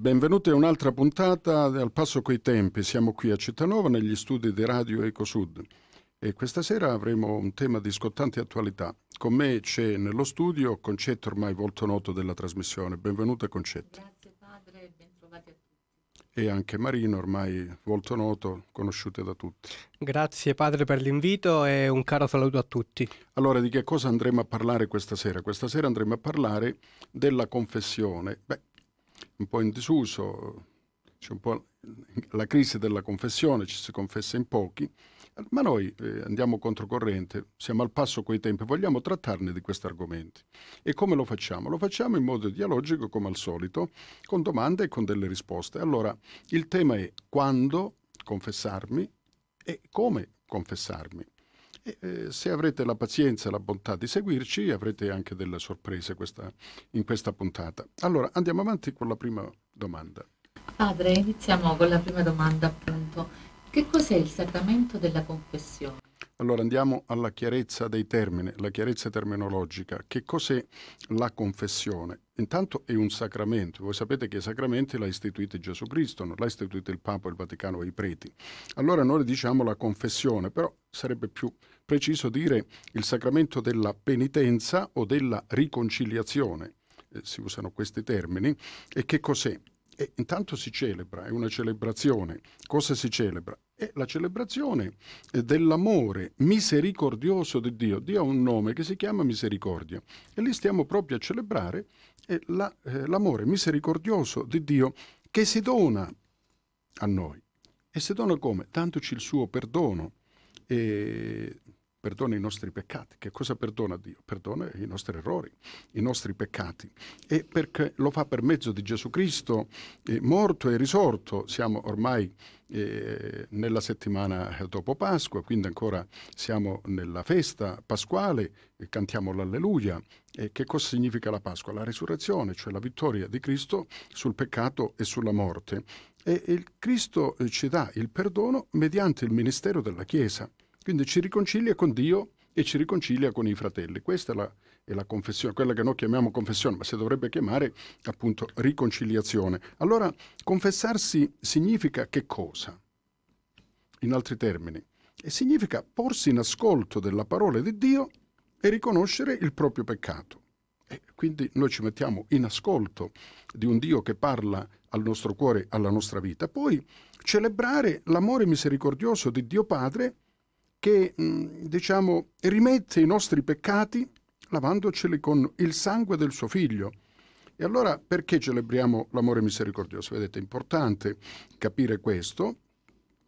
benvenuti a un'altra puntata al passo coi tempi. Siamo qui a Cittanova negli studi di Radio EcoSud e questa sera avremo un tema di scottante attualità. Con me c'è nello studio Concetto ormai molto noto della trasmissione. Benvenuta Concetto. Grazie padre, bentrovati a tutti. E anche Marino ormai molto noto, conosciuto da tutti. Grazie padre per l'invito e un caro saluto a tutti. Allora di che cosa andremo a parlare questa sera? Questa sera andremo a parlare della confessione. Beh, un po' in disuso, c'è un po' la crisi della confessione, ci si confessa in pochi, ma noi eh, andiamo controcorrente, siamo al passo coi tempi, vogliamo trattarne di questi argomenti. E come lo facciamo? Lo facciamo in modo dialogico come al solito, con domande e con delle risposte. Allora, il tema è quando confessarmi e come confessarmi. E, eh, se avrete la pazienza e la bontà di seguirci, avrete anche delle sorprese questa, in questa puntata. Allora, andiamo avanti con la prima domanda. Padre, iniziamo con la prima domanda appunto. Che cos'è il sacramento della confessione? Allora andiamo alla chiarezza dei termini, la chiarezza terminologica. Che cos'è la confessione? Intanto è un sacramento, voi sapete che i sacramenti l'ha istituito Gesù Cristo, non l'ha istituito il Papa, il Vaticano e i preti. Allora noi diciamo la confessione, però sarebbe più preciso dire il sacramento della penitenza o della riconciliazione, eh, si usano questi termini, e che cos'è? E intanto si celebra, è una celebrazione. Cosa si celebra? È la celebrazione eh, dell'amore misericordioso di Dio. Dio ha un nome che si chiama misericordia e lì stiamo proprio a celebrare eh, la, eh, l'amore misericordioso di Dio che si dona a noi. E si dona come? Dandoci il suo perdono. E perdona i nostri peccati. Che cosa perdona Dio? Perdona i nostri errori, i nostri peccati. E perché lo fa per mezzo di Gesù Cristo, eh, morto e risorto. Siamo ormai eh, nella settimana eh, dopo Pasqua, quindi ancora siamo nella festa pasquale, eh, cantiamo l'alleluia. E che cosa significa la Pasqua? La risurrezione, cioè la vittoria di Cristo sul peccato e sulla morte. E il Cristo eh, ci dà il perdono mediante il ministero della Chiesa. Quindi ci riconcilia con Dio e ci riconcilia con i fratelli. Questa è la, è la confessione, quella che noi chiamiamo confessione, ma si dovrebbe chiamare appunto riconciliazione. Allora, confessarsi significa che cosa? In altri termini, e significa porsi in ascolto della parola di Dio e riconoscere il proprio peccato. E quindi noi ci mettiamo in ascolto di un Dio che parla al nostro cuore, alla nostra vita. Poi celebrare l'amore misericordioso di Dio Padre che diciamo, rimette i nostri peccati lavandoceli con il sangue del suo figlio. E allora perché celebriamo l'amore misericordioso? Vedete, è importante capire questo.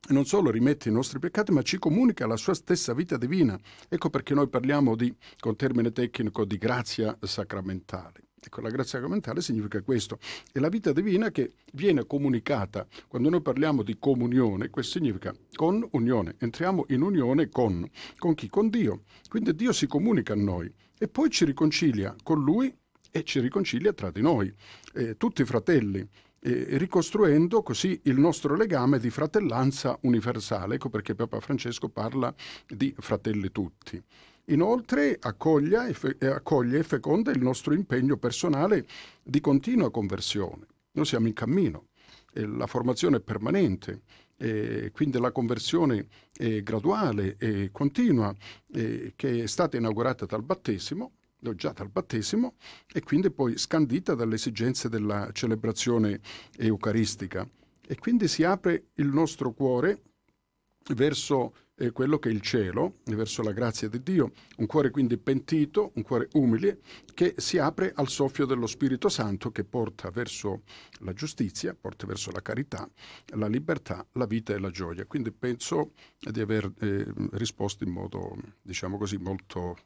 Non solo rimette i nostri peccati, ma ci comunica la sua stessa vita divina. Ecco perché noi parliamo di, con termine tecnico, di grazia sacramentale. Ecco, la grazia sacramentale significa questo. È la vita divina che viene comunicata. Quando noi parliamo di comunione, questo significa con unione. Entriamo in unione con, con chi? Con Dio. Quindi Dio si comunica a noi e poi ci riconcilia con Lui e ci riconcilia tra di noi, eh, tutti fratelli. Eh, ricostruendo così il nostro legame di fratellanza universale, ecco perché Papa Francesco parla di fratelli tutti. Inoltre accoglie e, fe- feconda il nostro impegno personale di continua conversione. Noi siamo in cammino, la formazione è permanente, quindi la conversione è graduale e continua che è stata inaugurata dal battesimo, già dal battesimo, e quindi poi scandita dalle esigenze della celebrazione eucaristica. E quindi si apre il nostro cuore verso eh, quello che è il cielo, verso la grazia di Dio, un cuore quindi pentito, un cuore umile, che si apre al soffio dello Spirito Santo che porta verso la giustizia, porta verso la carità, la libertà, la vita e la gioia. Quindi penso di aver eh, risposto in modo, diciamo così, molto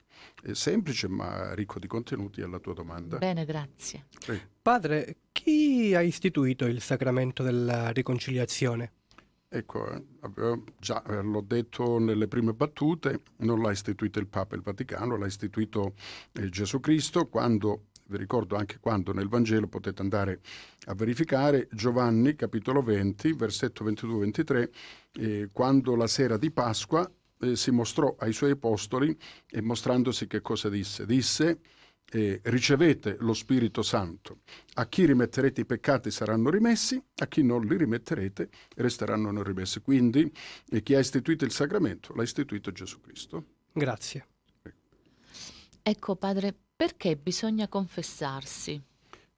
eh, semplice ma ricco di contenuti alla tua domanda. Bene, grazie. Prego. Padre, chi ha istituito il sacramento della riconciliazione? Ecco, già eh, l'ho detto nelle prime battute, non l'ha istituito il Papa e il Vaticano, l'ha istituito eh, Gesù Cristo quando, vi ricordo anche quando nel Vangelo potete andare a verificare, Giovanni capitolo 20, versetto 22-23, eh, quando la sera di Pasqua eh, si mostrò ai suoi apostoli e mostrandosi che cosa disse? Disse e ricevete lo Spirito Santo, a chi rimetterete i peccati saranno rimessi, a chi non li rimetterete resteranno non rimessi. Quindi eh, chi ha istituito il sacramento l'ha istituito Gesù Cristo. Grazie. Ecco, ecco padre, perché bisogna confessarsi?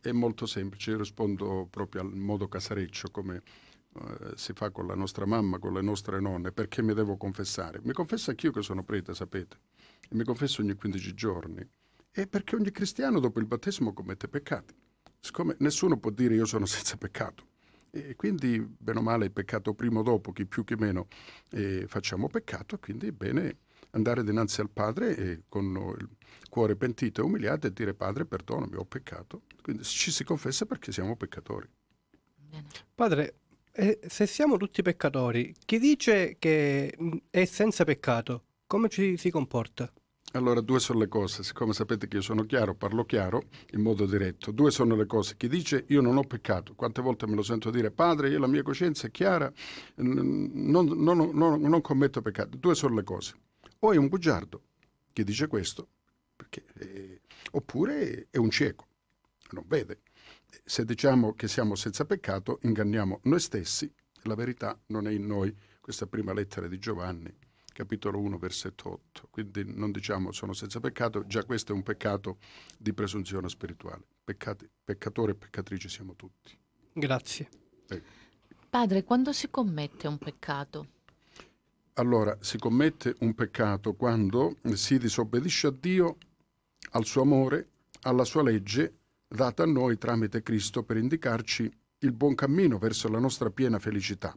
È molto semplice, io rispondo proprio al modo casareccio come eh, si fa con la nostra mamma, con le nostre nonne, perché mi devo confessare? Mi confesso anch'io che sono prete, sapete, e mi confesso ogni 15 giorni è perché ogni cristiano dopo il battesimo commette peccati. Siccome nessuno può dire io sono senza peccato. E quindi, bene o male, il peccato prima o dopo, chi più chi meno, eh, facciamo peccato, quindi è bene andare dinanzi al Padre eh, con il cuore pentito e umiliato e dire Padre perdonami, ho peccato. Quindi ci si confessa perché siamo peccatori. Padre, eh, se siamo tutti peccatori, chi dice che mm, è senza peccato, come ci si comporta? Allora, due sono le cose, siccome sapete che io sono chiaro, parlo chiaro, in modo diretto. Due sono le cose. Chi dice io non ho peccato, quante volte me lo sento dire, padre, io la mia coscienza è chiara, non, non, non, non commetto peccato. Due sono le cose. O è un bugiardo, chi dice questo, perché, eh, oppure è un cieco, non vede. Se diciamo che siamo senza peccato, inganniamo noi stessi, la verità non è in noi. Questa prima lettera di Giovanni capitolo 1, versetto 8. Quindi non diciamo sono senza peccato, già questo è un peccato di presunzione spirituale. Peccati, peccatore e peccatrice siamo tutti. Grazie. Eh. Padre, quando si commette un peccato? Allora, si commette un peccato quando si disobbedisce a Dio, al suo amore, alla sua legge data a noi tramite Cristo per indicarci il buon cammino verso la nostra piena felicità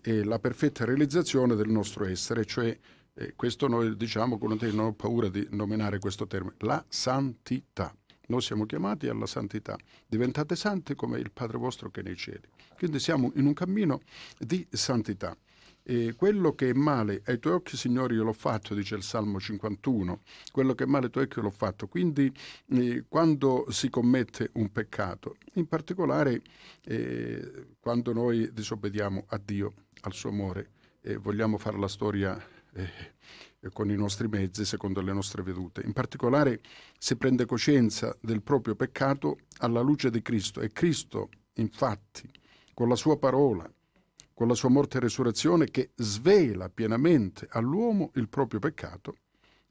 e la perfetta realizzazione del nostro essere, cioè eh, questo noi diciamo con te, non ho paura di nominare questo termine, la santità. Noi siamo chiamati alla santità, diventate santi come il Padre vostro che nei cieli. Quindi siamo in un cammino di santità. E quello che è male ai tuoi occhi, Signore, io l'ho fatto, dice il Salmo 51, quello che è male ai tuoi occhi io l'ho fatto. Quindi eh, quando si commette un peccato, in particolare eh, quando noi disobbediamo a Dio, al suo amore, e eh, vogliamo fare la storia eh, con i nostri mezzi, secondo le nostre vedute. In particolare si prende coscienza del proprio peccato alla luce di Cristo e Cristo, infatti, con la sua parola, con la sua morte e resurrezione che svela pienamente all'uomo il proprio peccato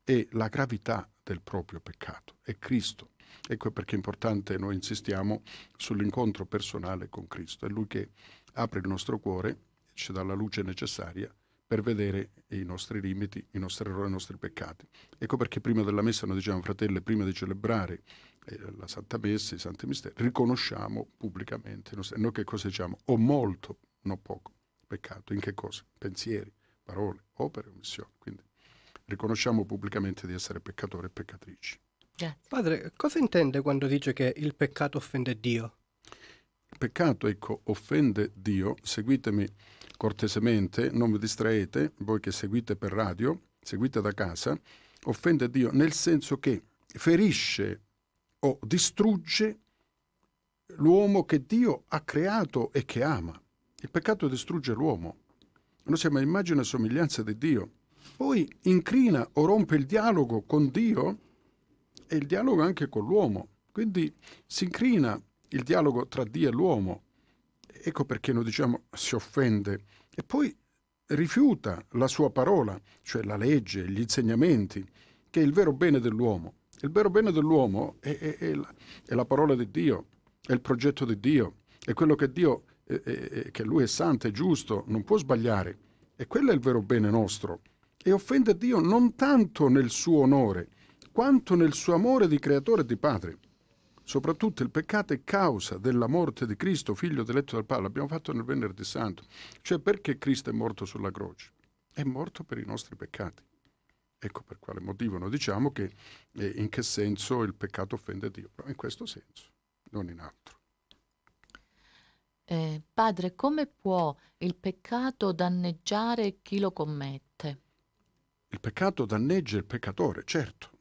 e la gravità del proprio peccato. È Cristo. Ecco perché è importante noi insistiamo sull'incontro personale con Cristo. È Lui che apre il nostro cuore, ci dà la luce necessaria per vedere i nostri limiti, i nostri errori, i nostri peccati. Ecco perché prima della messa noi diciamo, fratelli, prima di celebrare eh, la Santa Messa, i Santi Misteri, riconosciamo pubblicamente. Noi che cosa diciamo? O molto, non poco peccato. In che cosa? Pensieri, parole, opere, omissioni. Quindi riconosciamo pubblicamente di essere peccatori e peccatrici. Grazie. Padre, cosa intende quando dice che il peccato offende Dio? Il peccato, ecco, offende Dio. Seguitemi cortesemente, non vi distraete, voi che seguite per radio, seguite da casa, offende Dio nel senso che ferisce o distrugge l'uomo che Dio ha creato e che ama. Il peccato distrugge l'uomo. Noi siamo immagine e somiglianza di Dio. Poi incrina o rompe il dialogo con Dio e il dialogo anche con l'uomo. Quindi si incrina il dialogo tra Dio e l'uomo. Ecco perché noi diciamo si offende. E poi rifiuta la sua parola, cioè la legge, gli insegnamenti, che è il vero bene dell'uomo. Il vero bene dell'uomo è, è, è, la, è la parola di Dio, è il progetto di Dio, è quello che Dio ha eh, eh, che lui è santo, è giusto, non può sbagliare. E quello è il vero bene nostro. E offende Dio non tanto nel suo onore, quanto nel suo amore di creatore e di padre. Soprattutto il peccato è causa della morte di Cristo, figlio diletto dal Padre. L'abbiamo fatto nel Venerdì Santo. Cioè perché Cristo è morto sulla croce? È morto per i nostri peccati. Ecco per quale motivo noi diciamo che eh, in che senso il peccato offende Dio, però in questo senso, non in altro. Eh, padre, come può il peccato danneggiare chi lo commette? Il peccato danneggia il peccatore, certo,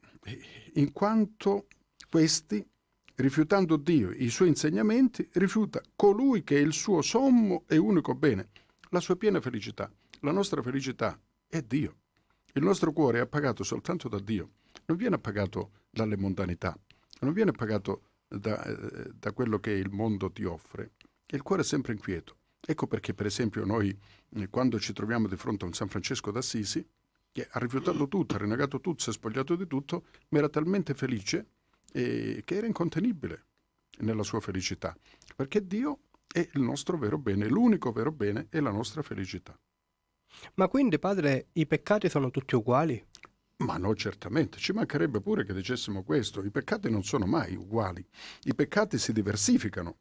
in quanto questi, rifiutando Dio e i suoi insegnamenti, rifiuta colui che è il suo sommo e unico bene, la sua piena felicità. La nostra felicità è Dio. Il nostro cuore è appagato soltanto da Dio, non viene appagato dalle mondanità, non viene appagato da, eh, da quello che il mondo ti offre che il cuore è sempre inquieto. Ecco perché, per esempio, noi eh, quando ci troviamo di fronte a un San Francesco d'Assisi, che ha rifiutato tutto, ha rinnegato tutto, si è spogliato di tutto, ma era talmente felice eh, che era incontenibile nella sua felicità, perché Dio è il nostro vero bene, l'unico vero bene è la nostra felicità. Ma quindi, padre, i peccati sono tutti uguali? Ma no, certamente, ci mancherebbe pure che dicessimo questo, i peccati non sono mai uguali, i peccati si diversificano.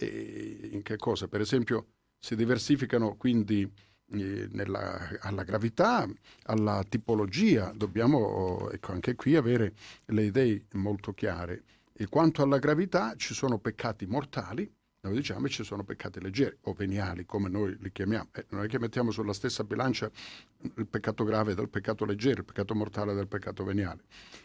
E in che cosa? Per esempio si diversificano quindi eh, nella, alla gravità, alla tipologia, dobbiamo eh, ecco, anche qui avere le idee molto chiare. E quanto alla gravità ci sono peccati mortali, noi diciamo e ci sono peccati leggeri o veniali, come noi li chiamiamo. Eh, non è che mettiamo sulla stessa bilancia il peccato grave dal peccato leggero, il peccato mortale dal peccato veniale.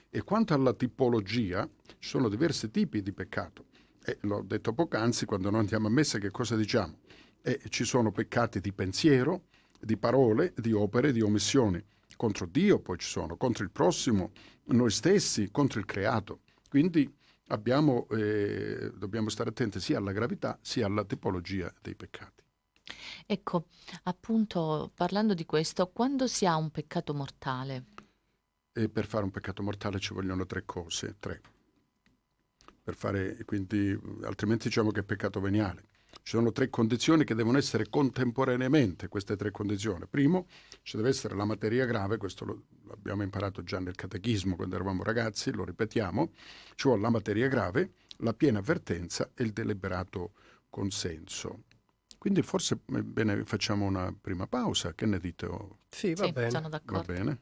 E quanto alla tipologia, ci sono diversi tipi di peccato. E l'ho detto poc'anzi, quando noi andiamo a messa che cosa diciamo? E ci sono peccati di pensiero, di parole, di opere, di omissioni. Contro Dio poi ci sono, contro il prossimo, noi stessi, contro il creato. Quindi abbiamo, eh, dobbiamo stare attenti sia alla gravità sia alla tipologia dei peccati. Ecco, appunto parlando di questo, quando si ha un peccato mortale? E per fare un peccato mortale ci vogliono tre cose, tre fare, quindi, altrimenti diciamo che è peccato veniale. Ci sono tre condizioni che devono essere contemporaneamente, queste tre condizioni. Primo, ci deve essere la materia grave, questo lo abbiamo imparato già nel catechismo quando eravamo ragazzi, lo ripetiamo, ci vuole la materia grave, la piena avvertenza e il deliberato consenso. Quindi forse eh, bene, facciamo una prima pausa, che ne dite? Oh? Sì, va sì, bene. Sono d'accordo. Va bene.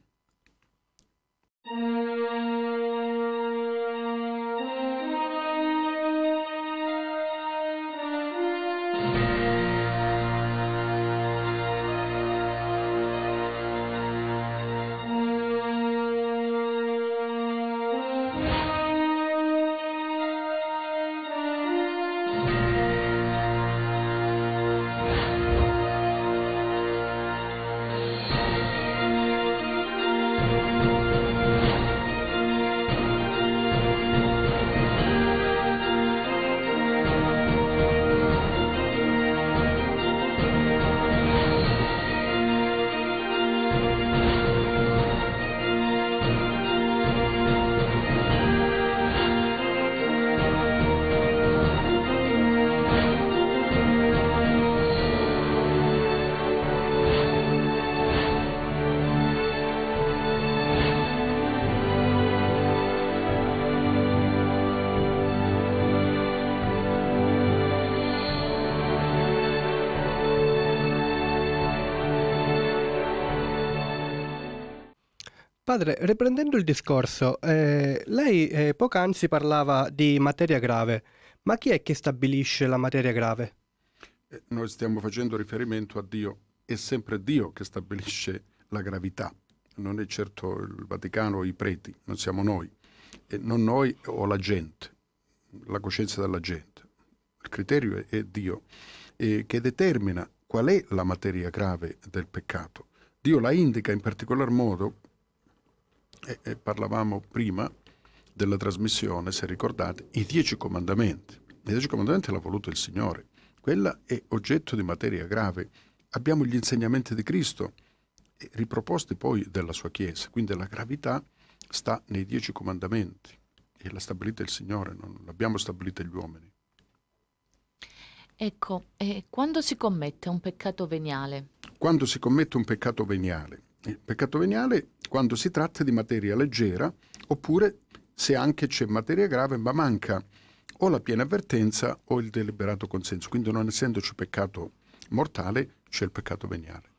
Padre, riprendendo il discorso, eh, lei eh, poc'anzi parlava di materia grave, ma chi è che stabilisce la materia grave? Eh, noi stiamo facendo riferimento a Dio, è sempre Dio che stabilisce la gravità, non è certo il Vaticano o i preti, non siamo noi, eh, non noi o la gente, la coscienza della gente. Il criterio è, è Dio eh, che determina qual è la materia grave del peccato. Dio la indica in particolar modo e, e parlavamo prima della trasmissione, se ricordate, i dieci comandamenti. I dieci comandamenti l'ha voluto il Signore. Quella è oggetto di materia grave. Abbiamo gli insegnamenti di Cristo, eh, riproposti poi dalla sua Chiesa. Quindi la gravità sta nei dieci comandamenti e l'ha stabilita il Signore, non l'abbiamo stabilita gli uomini. Ecco, eh, quando si commette un peccato veniale? Quando si commette un peccato veniale, il peccato veniale quando si tratta di materia leggera oppure se anche c'è materia grave ma manca o la piena avvertenza o il deliberato consenso. Quindi non essendoci peccato mortale c'è il peccato veniale.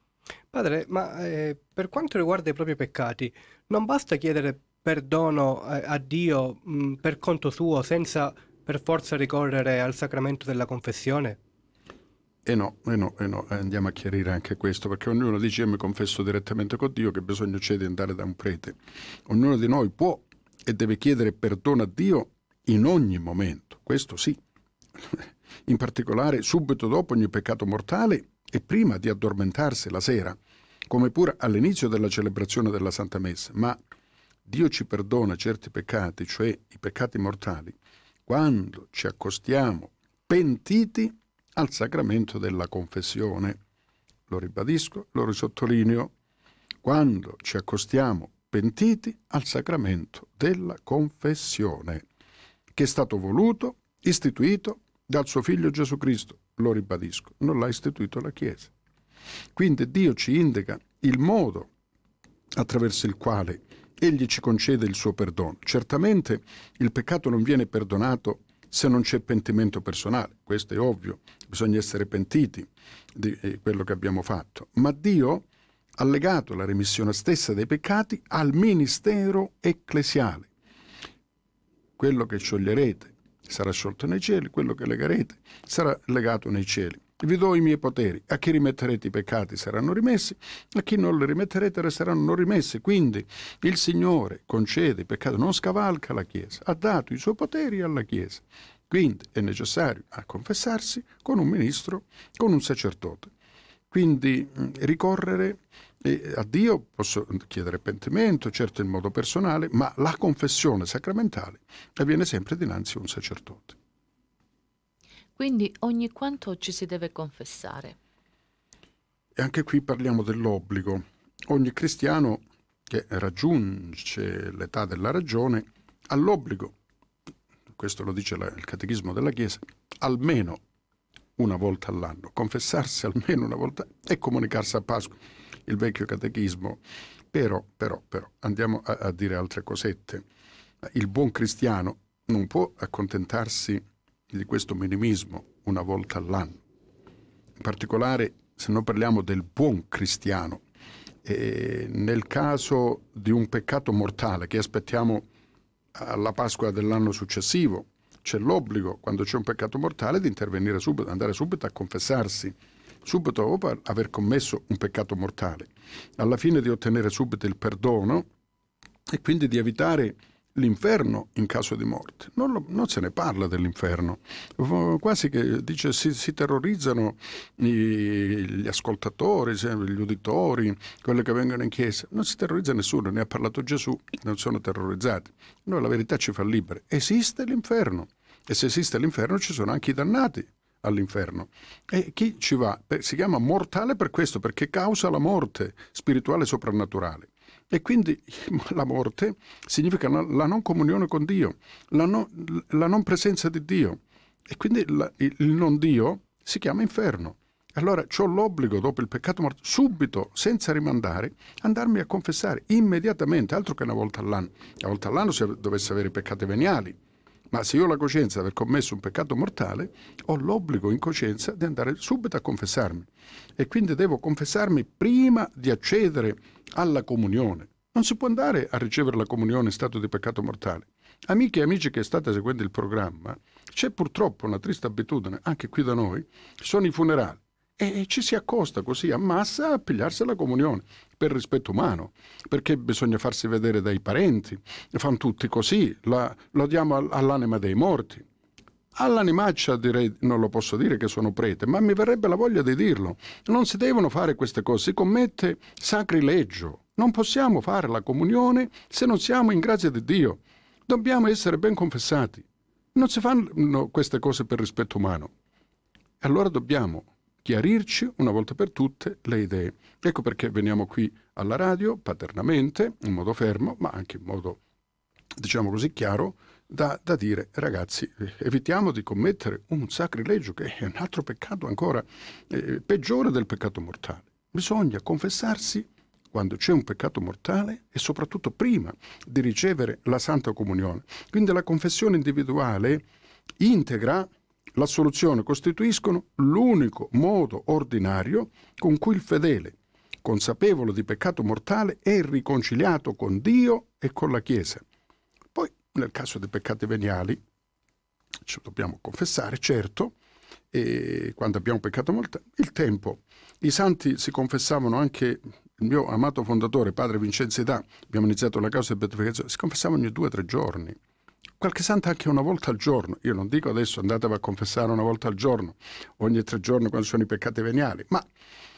Padre, ma eh, per quanto riguarda i propri peccati, non basta chiedere perdono eh, a Dio mh, mm, per conto suo senza per forza ricorrere al sacramento della confessione? E no, e no, e no, eh, andiamo a chiarire anche questo, perché ognuno dice io mi confesso direttamente con Dio che bisogno c'è di andare da un prete. Ognuno di noi può e deve chiedere perdono a Dio in ogni momento, questo sì. In particolare subito dopo ogni peccato mortale e prima di addormentarsi la sera, come pure all'inizio della celebrazione della Santa Messa. Ma Dio ci perdona certi peccati, cioè i peccati mortali, quando ci accostiamo pentiti al sacramento della confessione. Lo ribadisco, lo risottolineo, quando ci accostiamo pentiti al sacramento della confessione, che è stato voluto, istituito dal suo figlio Gesù Cristo, lo ribadisco, non l'ha istituito la Chiesa. Quindi Dio ci indica il modo attraverso il quale Egli ci concede il suo perdono. Certamente il peccato non viene perdonato se non c'è pentimento personale, questo è ovvio, bisogna essere pentiti di eh, quello che abbiamo fatto, ma Dio ha legato la remissione stessa dei peccati al ministero ecclesiale. Quello che scioglierete sarà sciolto nei cieli, quello che legherete sarà legato nei cieli. Vi do i miei poteri, a chi rimetterete i peccati saranno rimessi, a chi non li rimetterete resteranno non rimessi. Quindi il Signore concede i peccati, non scavalca la Chiesa, ha dato i suoi poteri alla Chiesa. Quindi è necessario a confessarsi con un ministro, con un sacerdote. Quindi ricorrere a Dio, posso chiedere pentimento, certo in modo personale, ma la confessione sacramentale avviene sempre dinanzi a un sacerdote. Quindi ogni quanto ci si deve confessare. E anche qui parliamo dell'obbligo. Ogni cristiano che raggiunge l'età della ragione ha l'obbligo, questo lo dice la, il catechismo della Chiesa, almeno una volta all'anno, confessarsi almeno una volta e comunicarsi a Pasqua, il vecchio catechismo. Però, però, però, andiamo a, a dire altre cosette. Il buon cristiano non può accontentarsi di di questo minimismo una volta all'anno. In particolare se noi parliamo del buon cristiano, eh, nel caso di un peccato mortale che aspettiamo alla Pasqua dell'anno successivo, c'è l'obbligo, quando c'è un peccato mortale, di intervenire subito, andare subito a confessarsi, subito dopo aver commesso un peccato mortale, alla fine di ottenere subito il perdono e quindi di evitare l'inferno in caso di morte. Non, lo, non se ne parla dell'inferno, quasi che dice, si, si terrorizzano i, gli ascoltatori, gli uditori, quelli che vengono in chiesa. Non si terrorizza nessuno, ne ha parlato Gesù, non sono terrorizzati. Noi la verità ci fa liberi. Esiste l'inferno e se esiste l'inferno ci sono anche i dannati all'inferno. E chi ci va? Si chiama mortale per questo, perché causa la morte spirituale e soprannaturale. E quindi la morte significa la non comunione con Dio, la non, la non presenza di Dio. E quindi la, il non Dio si chiama inferno. Allora ho l'obbligo, dopo il peccato morto, subito, senza rimandare, andarmi a confessare immediatamente, altro che una volta all'anno. Una volta all'anno se dovesse avere i peccati veniali ma se io ho la coscienza di aver commesso un peccato mortale, ho l'obbligo in coscienza di andare subito a confessarmi. E quindi devo confessarmi prima di accedere alla comunione. Non si può andare a ricevere la comunione in stato di peccato mortale. Amiche e amici che state seguendo il programma, c'è purtroppo una triste abitudine, anche qui da noi, sono i funerali. E ci si accosta così a massa a pigliarsi la comunione per rispetto umano, perché bisogna farsi vedere dai parenti, fanno tutti così, la, lo diamo all'anima dei morti. All'animaccia direi, non lo posso dire che sono prete, ma mi verrebbe la voglia di dirlo. Non si devono fare queste cose, si commette sacrilegio. Non possiamo fare la comunione se non siamo in grazia di Dio. Dobbiamo essere ben confessati. Non si fanno queste cose per rispetto umano. Allora dobbiamo chiarirci una volta per tutte le idee. Ecco perché veniamo qui alla radio paternamente, in modo fermo, ma anche in modo, diciamo così, chiaro, da, da, dire, ragazzi, evitiamo di commettere un sacrilegio che è un altro peccato ancora eh, peggiore del peccato mortale. Bisogna confessarsi quando c'è un peccato mortale e soprattutto prima di ricevere la Santa Comunione. Quindi la confessione individuale integra l'assoluzione costituiscono l'unico modo ordinario con cui il fedele, consapevole di peccato mortale, è riconciliato con Dio e con la Chiesa. Poi, nel caso dei peccati veniali, ci dobbiamo confessare, certo, quando abbiamo peccato mortale, il tempo. I santi si confessavano anche il mio amato fondatore, padre Vincenzo Età, abbiamo iniziato la causa di beatificazione, si confessavano ogni due o tre giorni qualche santo anche una volta al giorno. Io non dico adesso andatevi a confessare una volta al giorno, ogni tre giorni quando sono i peccati veniali, ma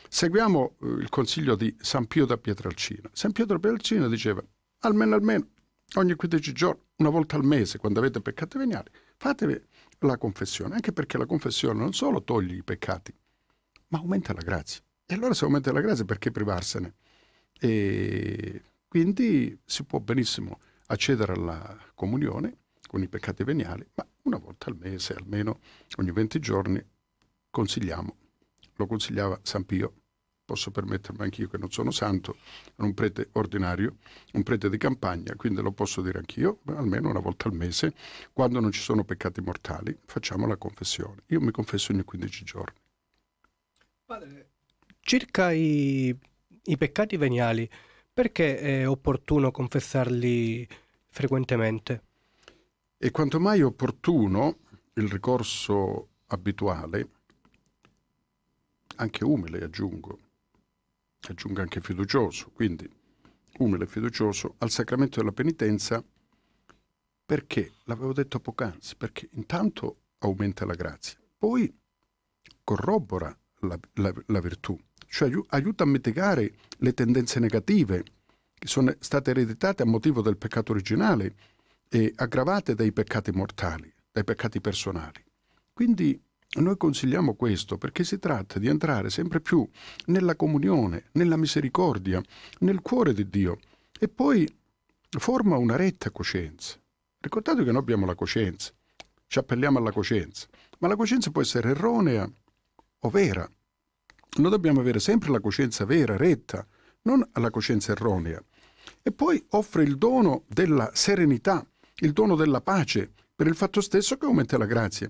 seguiamo eh, il consiglio di San Pio da Pietralcina. San Pio da Pietralcina diceva almeno almeno ogni 15 giorni, una volta al mese, quando avete peccati veniali, fatevi la confessione, anche perché la confessione non solo toglie i peccati, ma aumenta la grazia. E allora se aumenta la grazia perché privarsene? E quindi si può benissimo accedere alla comunione con i peccati veniali, ma una volta al mese, almeno ogni 20 giorni, consigliamo. Lo consigliava San Pio, posso permettermi anch'io che non sono santo, sono un prete ordinario, un prete di campagna, quindi lo posso dire anch'io, almeno una volta al mese, quando non ci sono peccati mortali, facciamo la confessione. Io mi confesso ogni 15 giorni. Padre, circa i, i peccati veniali, perché è opportuno confessarli frequentemente? È quanto mai opportuno il ricorso abituale, anche umile aggiungo, aggiungo anche fiducioso, quindi umile e fiducioso, al sacramento della penitenza perché, l'avevo detto poc'anzi, perché intanto aumenta la grazia, poi corrobora la, la, la virtù, cioè aiuta a mitigare le tendenze negative che sono state ereditate a motivo del peccato originale e aggravate dai peccati mortali, dai peccati personali. Quindi noi consigliamo questo perché si tratta di entrare sempre più nella comunione, nella misericordia, nel cuore di Dio e poi forma una retta coscienza. Ricordate che noi abbiamo la coscienza, ci appelliamo alla coscienza, ma la coscienza può essere erronea o vera. Noi dobbiamo avere sempre la coscienza vera, retta, non la coscienza erronea. E poi offre il dono della serenità, il dono della pace per il fatto stesso che aumenta la grazia.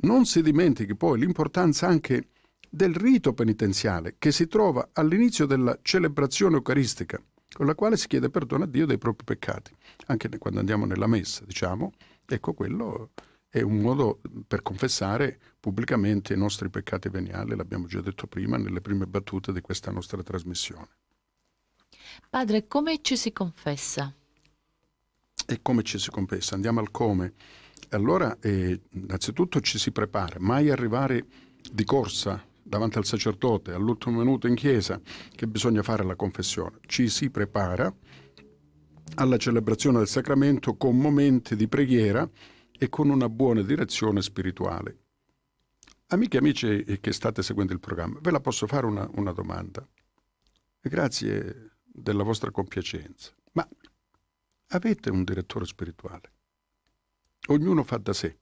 Non si dimentichi poi l'importanza anche del rito penitenziale che si trova all'inizio della celebrazione eucaristica, con la quale si chiede perdono a Dio dei propri peccati. Anche quando andiamo nella messa, diciamo, ecco quello è un modo per confessare pubblicamente i nostri peccati veniali, l'abbiamo già detto prima nelle prime battute di questa nostra trasmissione. Padre, come ci si confessa? E come ci si compensa? Andiamo al come. Allora, eh, innanzitutto ci si prepara, mai arrivare di corsa davanti al sacerdote, all'ultimo minuto in chiesa, che bisogna fare la confessione. Ci si prepara alla celebrazione del sacramento con momenti di preghiera e con una buona direzione spirituale. Amiche e amici che state seguendo il programma, ve la posso fare una, una domanda? Grazie della vostra compiacenza avete un direttore spirituale. Ognuno fa da sé.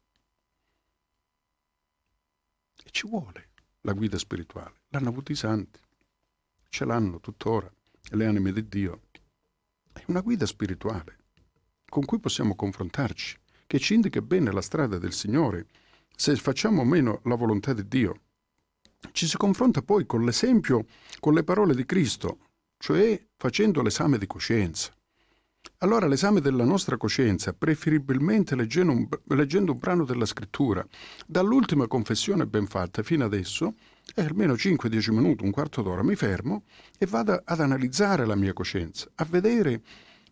E ci vuole la guida spirituale. L'hanno avuto i santi. Ce l'hanno tuttora le anime di Dio. È una guida spirituale con cui possiamo confrontarci, che ci indica bene la strada del Signore, se facciamo o meno la volontà di Dio. Ci si confronta poi con l'esempio, con le parole di Cristo, cioè facendo l'esame di coscienza. Allora l'esame della nostra coscienza, preferibilmente leggendo un, leggendo un brano della scrittura, dall'ultima confessione ben fatta fino adesso, è almeno 5-10 minuti, un quarto d'ora, mi fermo e vado ad analizzare la mia coscienza, a vedere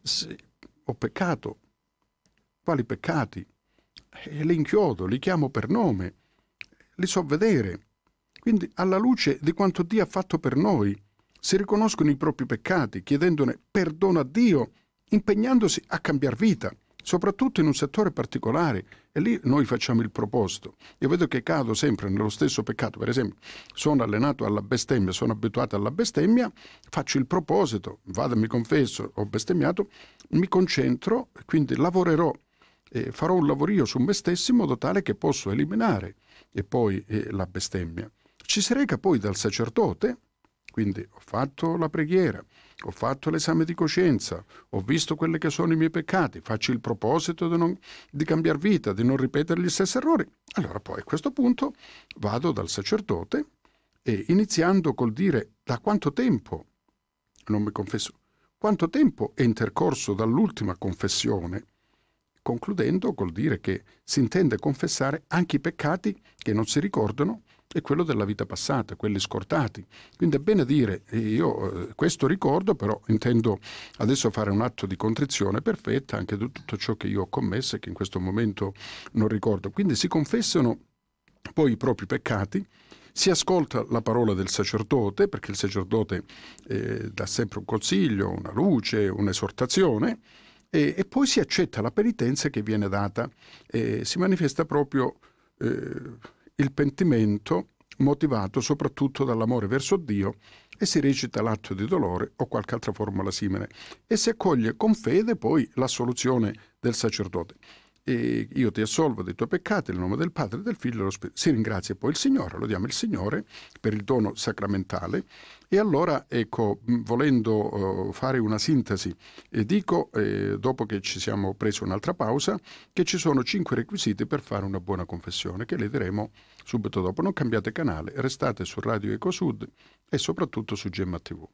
se ho peccato, quali peccati, e li inchiodo, li chiamo per nome, li so vedere. Quindi alla luce di quanto Dio ha fatto per noi, si riconoscono i propri peccati, chiedendone perdono a Dio impegnandosi a cambiare vita, soprattutto in un settore particolare. E lì noi facciamo il proposito. Io vedo che cado sempre nello stesso peccato. Per esempio, sono allenato alla bestemmia, sono abituato alla bestemmia, faccio il proposito, vado, mi confesso, ho bestemmiato, mi concentro, quindi lavorerò eh, farò un lavorio su me stesso in modo tale che posso eliminare e poi eh, la bestemmia. Ci si reca poi dal sacerdote, quindi ho fatto la preghiera, ho fatto l'esame di coscienza, ho visto quelli che sono i miei peccati, faccio il proposito di, non, di cambiare vita, di non ripetere gli stessi errori. Allora poi a questo punto vado dal sacerdote e iniziando col dire da quanto tempo, non mi confesso, quanto tempo è intercorso dall'ultima confessione, concludendo col dire che si intende confessare anche i peccati che non si ricordano è quello della vita passata, quelli scortati. Quindi è bene dire, eh, io eh, questo ricordo, però intendo adesso fare un atto di contrizione perfetta anche di tutto ciò che io ho commesso e che in questo momento non ricordo. Quindi si confessano poi i propri peccati, si ascolta la parola del sacerdote, perché il sacerdote eh, dà sempre un consiglio, una luce, un'esortazione, e, e, poi si accetta la penitenza che viene data, e si manifesta proprio eh, il pentimento motivato soprattutto dall'amore verso Dio e si recita l'atto di dolore o qualche altra formula simile e si accoglie con fede poi l'assoluzione del sacerdote e io ti assolvo dei tuoi peccati nel nome del Padre, del Figlio e dello Si ringrazia poi il Signore, lodiamo il Signore per il dono sacramentale e allora, ecco, volendo oh, fare una sintesi, eh, dico, eh, dopo che ci siamo presi un'altra pausa, che ci sono cinque requisiti per fare una buona confessione, che le diremo subito dopo. Non cambiate canale, restate su Radio Ecosud e soprattutto su Gemma TV.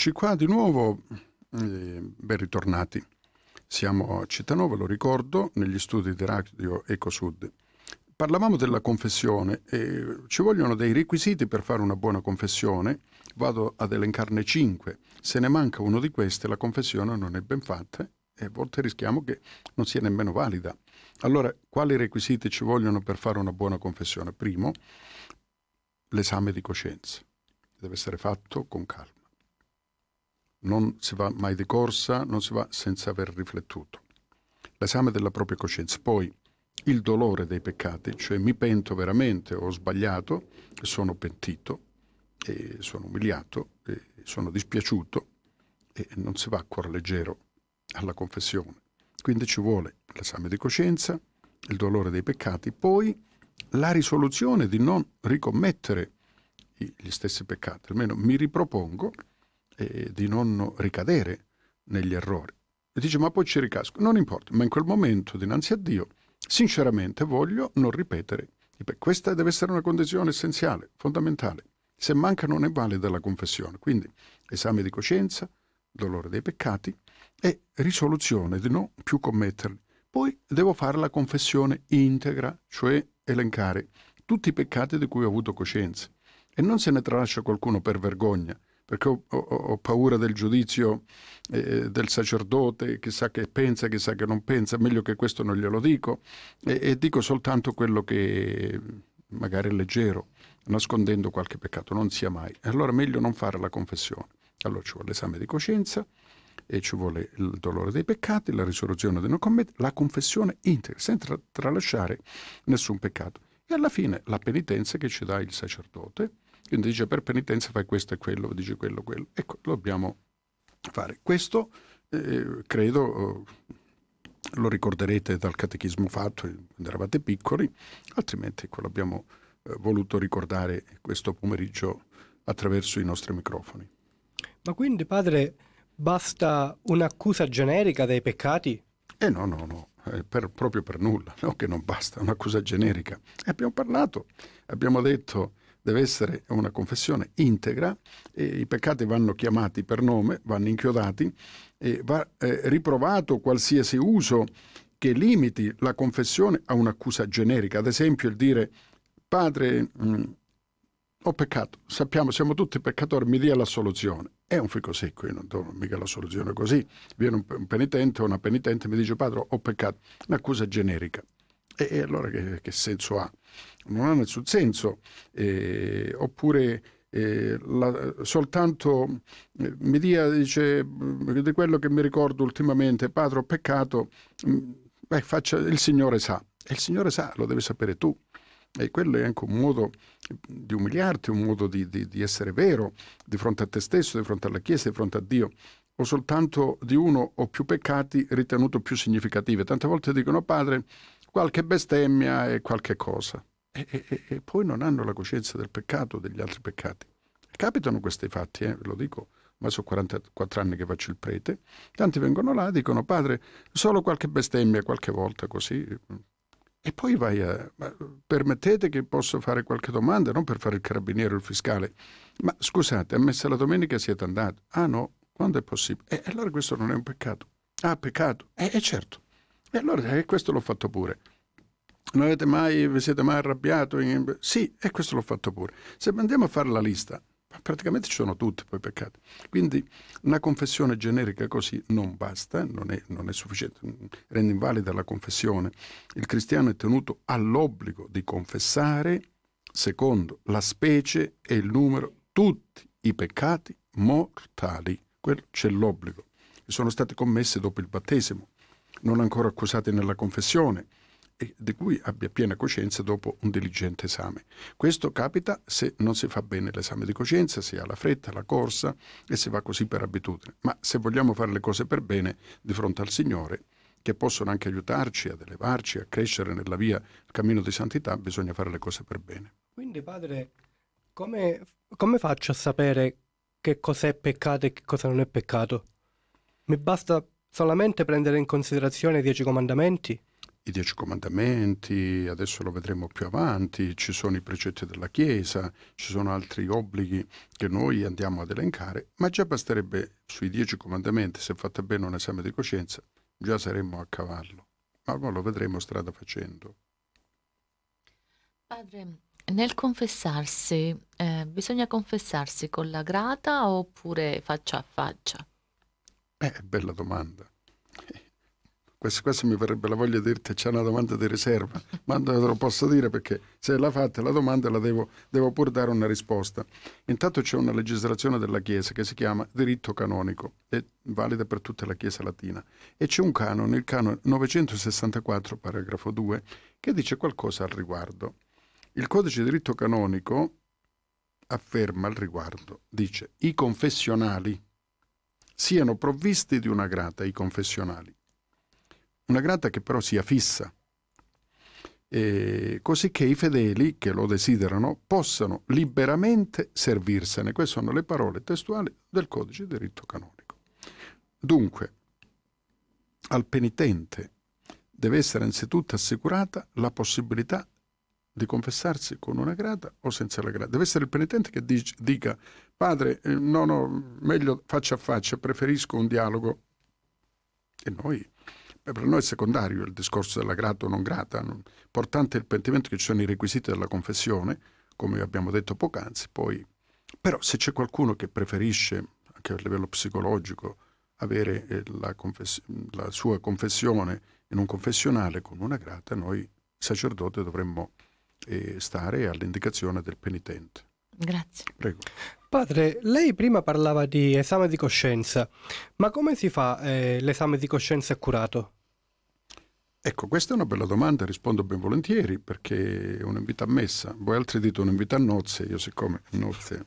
Eccoci qua di nuovo, eh, ben ritornati. Siamo a Cittanova, lo ricordo, negli studi di Radio Ecosud. Parlavamo della confessione e ci vogliono dei requisiti per fare una buona confessione. Vado ad elencarne cinque. Se ne manca uno di questi, la confessione non è ben fatta e a volte rischiamo che non sia nemmeno valida. Allora, quali requisiti ci vogliono per fare una buona confessione? Primo, l'esame di coscienza. Deve essere fatto con calma non si va mai di corsa, non si va senza aver riflettuto. L'esame della propria coscienza. Poi il dolore dei peccati, cioè mi pento veramente, ho sbagliato, sono pentito, sono umiliato, sono dispiaciuto e non si va a cuore leggero alla confessione. Quindi ci vuole l'esame di coscienza, il dolore dei peccati, poi la risoluzione di non ricommettere gli stessi peccati, almeno mi ripropongo eh, di non ricadere negli errori. E dice, ma poi ci ricasco. Non importa, ma in quel momento, dinanzi a Dio, sinceramente voglio non ripetere. Questa deve essere una condizione essenziale, fondamentale. Se manca non è valida la confessione. Quindi esame di coscienza, dolore dei peccati e risoluzione di non più commetterli. Poi devo fare la confessione integra, cioè elencare tutti i peccati di cui ho avuto coscienza. E non se ne tralascia qualcuno per vergogna, perché ho, ho, ho paura del giudizio eh, eh, del sacerdote, chissà che pensa, chissà che non pensa, meglio che questo non glielo dico, e, e dico soltanto quello che magari è leggero, nascondendo qualche peccato, non sia mai. Allora meglio non fare la confessione. Allora ci vuole l'esame di coscienza, e ci vuole il dolore dei peccati, la risoluzione dei non commetti, la confessione integra, senza tralasciare nessun peccato. E alla fine la penitenza che ci dà il sacerdote, quindi dice per penitenza fai questo e quello, dice quello e quello. Ecco, lo dobbiamo fare. Questo eh, credo eh, lo ricorderete dal catechismo fatto quando eravate piccoli, altrimenti ecco, l'abbiamo eh, voluto ricordare questo pomeriggio attraverso i nostri microfoni. Ma quindi, padre, basta un'accusa generica dei peccati? Eh no, no, no, eh, per, proprio per nulla, no? che non basta un'accusa generica. E abbiamo parlato, abbiamo detto deve essere una confessione integra, e i peccati vanno chiamati per nome, vanno inchiodati, e va eh, riprovato qualsiasi uso che limiti la confessione a un'accusa generica, ad esempio il dire padre mh, mm, ho peccato, sappiamo siamo tutti peccatori, mi dia la soluzione. È un fico secco, io non do mica la soluzione così. Viene un penitente o una penitente e mi dice padre ho peccato, un'accusa generica. E, allora che, che, senso ha? Non ha nessun senso. Eh, oppure eh, la, soltanto eh, dia, dice mm, di quello che mi ricordo ultimamente, padre ho peccato, mh, mm, beh, faccia, il Signore sa. E il Signore sa, lo deve sapere tu. E quello è anche un modo di umiliarti, un modo di, di, di essere vero di fronte a te stesso, di fronte alla Chiesa, di fronte a Dio o soltanto di uno o più peccati ritenuto più significativi. Tante volte dicono, padre, qualche bestemmia e qualche cosa. E, e, e poi non hanno la coscienza del peccato, degli altri peccati. Capitano questi fatti, eh, lo dico, ma sono 44 anni che faccio il prete, tanti vengono là e dicono, padre, solo qualche bestemmia qualche volta così. E poi vai a... permettete che posso fare qualche domanda, non per fare il carabiniere o il fiscale, ma scusate, a messa la domenica siete andati. Ah no, quando è possibile? E allora questo non è un peccato. Ah, peccato. Eh, eh certo. E allora eh, questo l'ho fatto pure. Non avete mai, vi siete mai arrabbiato? In... Sì, e questo l'ho fatto pure. Se andiamo a fare la lista, praticamente ci sono tutte poi peccati. Quindi una confessione generica così non basta, non è, non è sufficiente, rende invalida la confessione. Il cristiano è tenuto all'obbligo di confessare, secondo la specie e il numero, tutti i peccati mortali. Quello c'è l'obbligo. Sono stati commessi dopo il battesimo non ancora accusate nella confessione e di cui abbia piena coscienza dopo un diligente esame. Questo capita se non si fa bene l'esame di coscienza, si ha la fretta, la corsa e si va così per abitudine. Ma se vogliamo fare le cose per bene di fronte al Signore, che possono anche aiutarci ad elevarci, a crescere nella via, il cammino di santità, bisogna fare le cose per bene. Quindi, padre, come, come faccio a sapere che cos'è peccato e che cosa non è peccato? Mi basta Solamente prendere in considerazione i dieci comandamenti? I dieci comandamenti, adesso lo vedremo più avanti, ci sono i precetti della Chiesa, ci sono altri obblighi che noi andiamo ad elencare, ma già basterebbe sui dieci comandamenti, se fatta bene un esame di coscienza, già saremmo a cavallo, ma ora lo vedremo strada facendo. Padre, nel confessarsi, eh, bisogna confessarsi con la grata oppure faccia a faccia? Eh, bella domanda. Questo, questo, mi verrebbe la voglia di dirti c'è una domanda di riserva, ma non te lo posso dire perché se la fate la domanda la devo, devo pur dare una risposta. Intanto c'è una legislazione della Chiesa che si chiama diritto canonico, è valida per tutta la Chiesa latina, e c'è un canone, il canone 964, paragrafo 2, che dice qualcosa al riguardo. Il codice di diritto canonico afferma al riguardo, dice i confessionali, siano provvisti di una grata i confessionali. Una grata che però sia fissa, eh, così che i fedeli che lo desiderano possano liberamente servirsene. Queste sono le parole testuali del codice di diritto canonico. Dunque, al penitente deve essere anzitutto assicurata la possibilità di confessarsi con una grata o senza la grata. Deve essere il penitente che dice, dica, padre, eh, no, no, meglio faccia a faccia, preferisco un dialogo. E noi, per noi è secondario il discorso della grata o non grata, importante è il pentimento che ci sono i requisiti della confessione, come abbiamo detto poc'anzi, poi... Però se c'è qualcuno che preferisce, anche a livello psicologico, avere eh, la, confes- la sua confessione in un confessionale con una grata, noi sacerdote dovremmo e stare all'indicazione del penitente. Grazie. Prego. Padre, lei prima parlava di esame di coscienza, ma come si fa eh, l'esame di coscienza accurato? Ecco, questa è una bella domanda, rispondo ben volentieri perché è un'invita a messa. Voi altri dite un'invita a nozze, io siccome nozze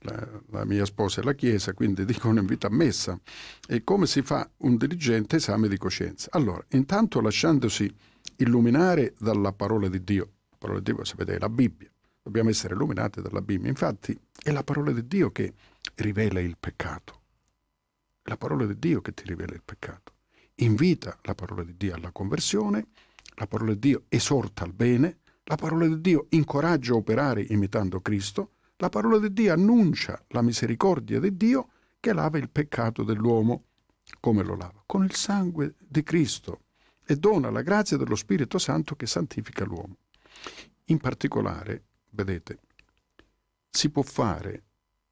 la, la, mia sposa è la Chiesa, quindi dico un'invita a messa. E come si fa un diligente esame di coscienza? Allora, intanto lasciandosi illuminare dalla parola di Dio, parola di Dio, sapete, è la Bibbia. Dobbiamo essere illuminati dalla Bibbia. Infatti è la parola di Dio che rivela il peccato. È la parola di Dio che ti rivela il peccato. Invita la parola di Dio alla conversione, la parola di Dio esorta al bene, la parola di Dio incoraggia a operare imitando Cristo, la parola di Dio annuncia la misericordia di Dio che lava il peccato dell'uomo. Come lo lava? Con il sangue di Cristo e dona la grazia dello Spirito Santo che santifica l'uomo. In particolare, vedete, si può fare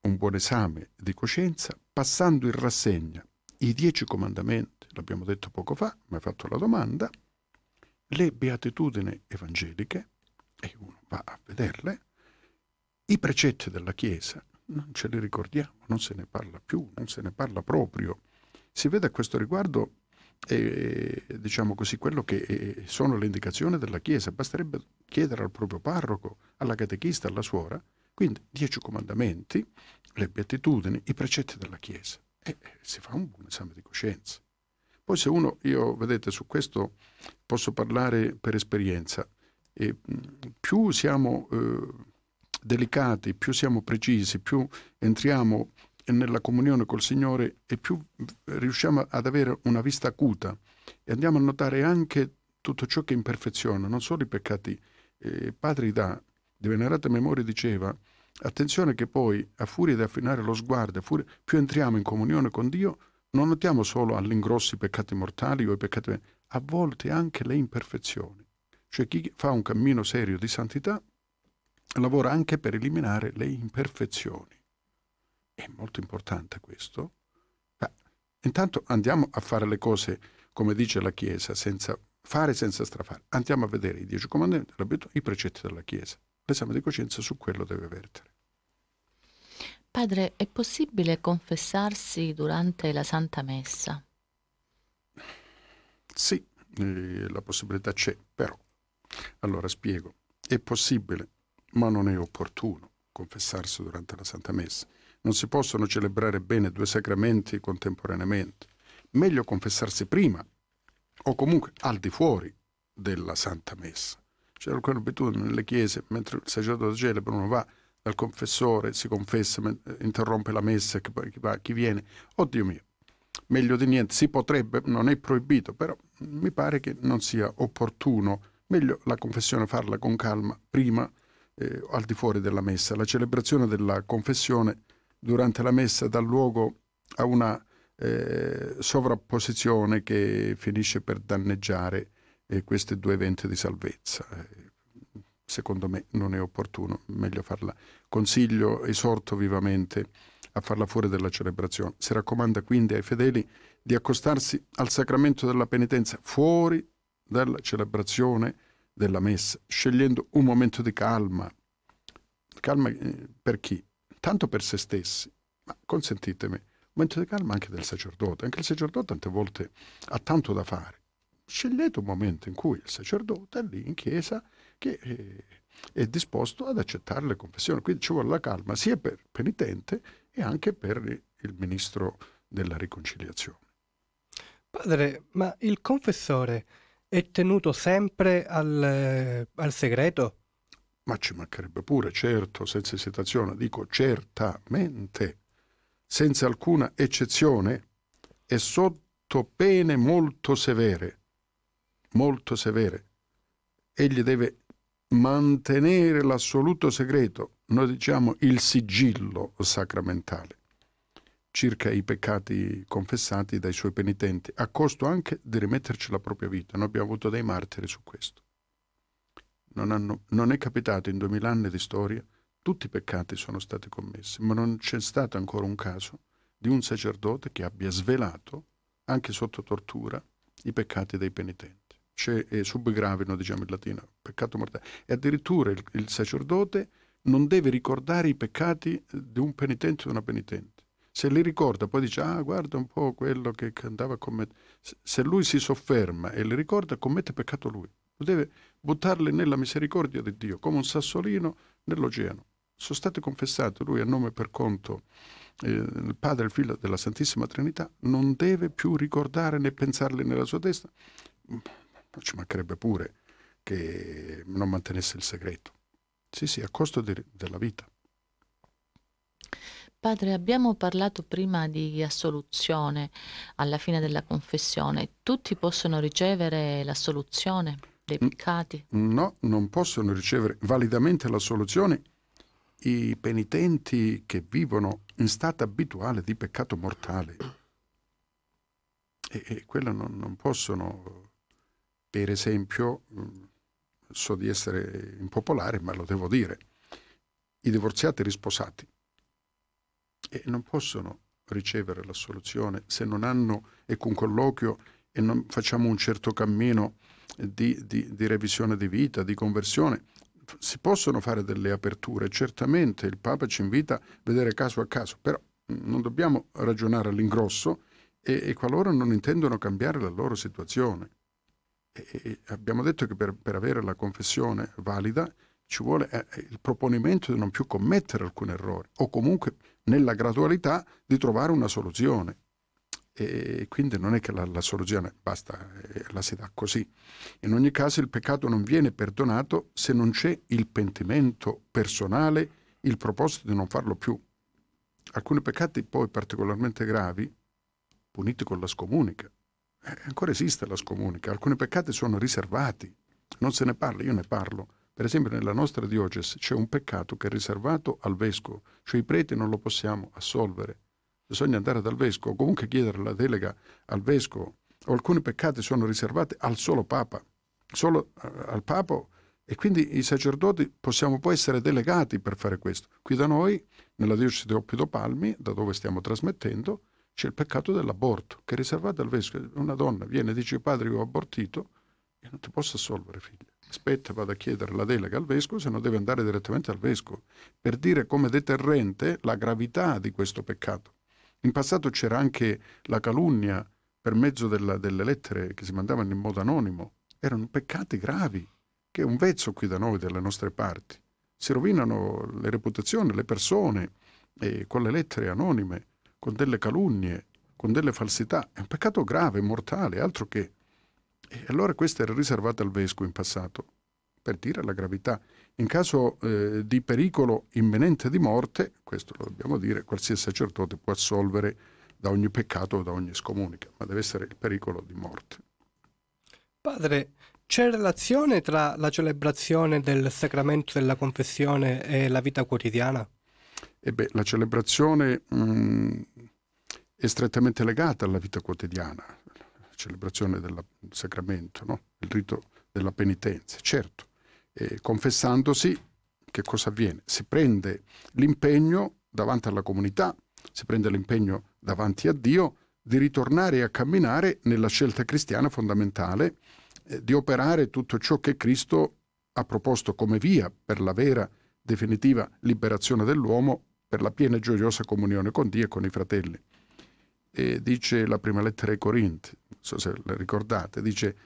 un buon esame di coscienza passando in rassegna i dieci comandamenti, l'abbiamo detto poco fa, mi hai fatto la domanda, le beatitudini evangeliche, e uno va a vederle, i precetti della Chiesa, non ce li ricordiamo, non se ne parla più, non se ne parla proprio. Si vede a questo riguardo e, diciamo così, quello che sono le indicazioni della Chiesa. Basterebbe chiedere al proprio parroco, alla catechista, alla suora, quindi dieci comandamenti, le beatitudini, i precetti della Chiesa. E si fa un buon esame di coscienza. Poi se uno, io vedete, su questo posso parlare per esperienza, e più siamo eh, delicati, più siamo precisi, più entriamo e nella comunione col Signore e più riusciamo ad avere una vista acuta e andiamo a notare anche tutto ciò che imperfeziona, non solo i peccati. Eh, Padre da di venerata memoria diceva attenzione che poi a furia di affinare lo sguardo, furia, più entriamo in comunione con Dio, non notiamo solo all'ingrosso i peccati mortali o i peccati a volte anche le imperfezioni. Cioè chi fa un cammino serio di santità lavora anche per eliminare le imperfezioni. È molto importante questo. Ma intanto andiamo a fare le cose come dice la Chiesa, senza fare senza strafare. Andiamo a vedere i dieci comandamenti, i precetti della Chiesa. L'esame di coscienza su quello deve vertere. Padre, è possibile confessarsi durante la Santa Messa? Sì, eh, la possibilità c'è, però. Allora spiego. È possibile, ma non è opportuno confessarsi durante la Santa Messa. Non si possono celebrare bene due sacramenti contemporaneamente. Meglio confessarsi prima o comunque al di fuori della Santa Messa. C'era un'abitudine nelle chiese, mentre il sacerdote celebra uno va dal confessore, si confessa, interrompe la messa, chi, va, chi viene. Oddio mio, meglio di niente, si potrebbe, non è proibito, però mi pare che non sia opportuno, meglio la confessione farla con calma prima eh, al di fuori della messa. La celebrazione della confessione durante la messa dà luogo a una eh, sovrapposizione che finisce per danneggiare eh, questi due eventi di salvezza. Eh, secondo me non è opportuno, meglio farla. Consiglio, esorto vivamente a farla fuori dalla celebrazione. Si raccomanda quindi ai fedeli di accostarsi al sacramento della penitenza fuori dalla celebrazione della messa, scegliendo un momento di calma. Calma eh, per chi? tanto per se stessi, ma consentitemi, momento di calma anche del sacerdote. Anche il sacerdote tante volte ha tanto da fare. Scegliete un momento in cui il sacerdote è lì in chiesa che è, eh, è disposto ad accettare le confessioni. Quindi ci vuole la calma sia per il penitente e anche per il ministro della riconciliazione. Padre, ma il confessore è tenuto sempre al, eh, al segreto? Ma ci mancherebbe pure, certo, senza esitazione, dico certamente, senza alcuna eccezione e sotto pene molto severe, molto severe. Egli deve mantenere l'assoluto segreto, noi diciamo il sigillo sacramentale, circa i peccati confessati dai suoi penitenti, a costo anche di rimetterci la propria vita. Noi abbiamo avuto dei martiri su questo non, hanno, non è capitato in duemila anni di storia, tutti i peccati sono stati commessi, ma non c'è stato ancora un caso di un sacerdote che abbia svelato, anche sotto tortura, i peccati dei penitenti. C'è cioè, eh, subgravino, diciamo in latino, peccato mortale. E addirittura il, il sacerdote non deve ricordare i peccati di un penitente o di una penitente. Se li ricorda, poi dice, ah, guarda un po' quello che andava a commettere. Se lui si sofferma e li ricorda, commette peccato lui lo deve buttarle nella misericordia di Dio, come un sassolino nell'oceano. Sono state confessate lui a nome per conto eh, il Padre, e il Figlio della Santissima Trinità, non deve più ricordare né pensarle nella sua testa. Non mm, ci mancherebbe pure che non mantenesse il segreto. Sì, sì, a costo de della vita. Padre, abbiamo parlato prima di assoluzione alla fine della confessione. Tutti possono ricevere l'assoluzione? dei peccati? No, non possono ricevere validamente la soluzione i penitenti che vivono in stato abituale di peccato mortale. E, e quello non, non possono, per esempio, so di essere impopolare, ma lo devo dire, i divorziati risposati e non possono ricevere la soluzione se non hanno, e con colloquio, e non facciamo un certo cammino di, di, di revisione di vita, di conversione, si possono fare delle aperture, certamente il Papa ci invita a vedere caso a caso, però mm, non dobbiamo ragionare all'ingrosso e, e qualora non intendono cambiare la loro situazione. E, e abbiamo detto che per, per, avere la confessione valida ci vuole eh, eh, il proponimento di non più commettere alcun errore o comunque nella gradualità di trovare una soluzione e quindi non è che la, la soluzione basta, eh, la si dà così. In ogni caso il peccato non viene perdonato se non c'è il pentimento personale, il proposito di non farlo più. Alcuni peccati poi particolarmente gravi, puniti con la scomunica, eh, ancora esiste la scomunica, alcuni peccati sono riservati, non se ne parla, io ne parlo. Per esempio nella nostra diocesi c'è un peccato che è riservato al vescovo, cioè i preti non lo possiamo assolvere bisogna andare dal vescovo, comunque chiedere la delega al vescovo. O alcuni peccati sono riservati al solo Papa, solo eh, al Papa e quindi i sacerdoti possiamo poi essere delegati per fare questo. Qui da noi, nella diocesi di Oppido Palmi, da dove stiamo trasmettendo, c'è il peccato dell'aborto, che è riservato al vescovo. Una donna viene e dice padre io ho abortito e non ti posso assolvere figlio. Aspetta, vado a chiedere la delega al vescovo, se no deve andare direttamente al vescovo, per dire come deterrente la gravità di questo peccato. In passato c'era anche la calunnia per mezzo della, delle lettere che si mandavano in modo anonimo. Erano peccati gravi, che è un vezzo qui da noi, dalle nostre parti. Si rovinano le reputazioni, le persone, eh, con le lettere anonime, con delle calunnie, con delle falsità. È un peccato grave, mortale, altro che... E allora questo era riservato al vescovo in passato, per dire la gravità in caso eh, di pericolo imminente di morte, questo lo dobbiamo dire, qualsiasi sacerdote può assolvere da ogni peccato o da ogni scomunica, ma deve essere il pericolo di morte. Padre, c'è relazione tra la celebrazione del sacramento della confessione e la vita quotidiana? E eh la celebrazione mh, mm, è strettamente legata alla vita quotidiana, la celebrazione del sacramento, no? il rito della penitenza, certo eh, confessandosi, che cosa avviene? Si prende l'impegno davanti alla comunità, si prende l'impegno davanti a Dio di ritornare a camminare nella scelta cristiana fondamentale, eh, di operare tutto ciò che Cristo ha proposto come via per la vera, definitiva liberazione dell'uomo, per la piena e gioiosa comunione con Dio e con i fratelli. E dice la prima lettera ai Corinti, non so se la ricordate, dice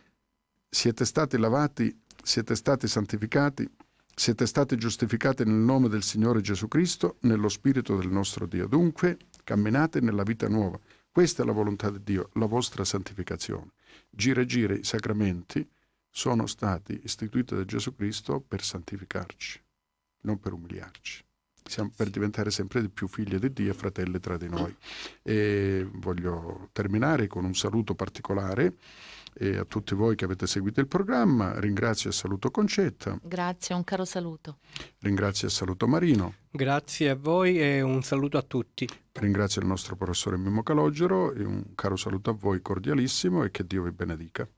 siete stati lavati siete stati santificati, siete stati giustificati nel nome del Signore Gesù Cristo, nello Spirito del nostro Dio. Dunque, camminate nella vita nuova. Questa è la volontà di Dio, la vostra santificazione. Gira e gira i sacramenti sono stati istituiti da Gesù Cristo per santificarci, non per umiliarci. Siamo per diventare sempre di più figli di Dio e fratelli tra di noi. E voglio terminare con un saluto particolare e a tutti voi che avete seguito il programma. Ringrazio e saluto Concetta. Grazie, un caro saluto. Ringrazio e saluto Marino. Grazie a voi e un saluto a tutti. Ringrazio il nostro professore Mimmo Calogero e un caro saluto a voi cordialissimo e che Dio vi benedica.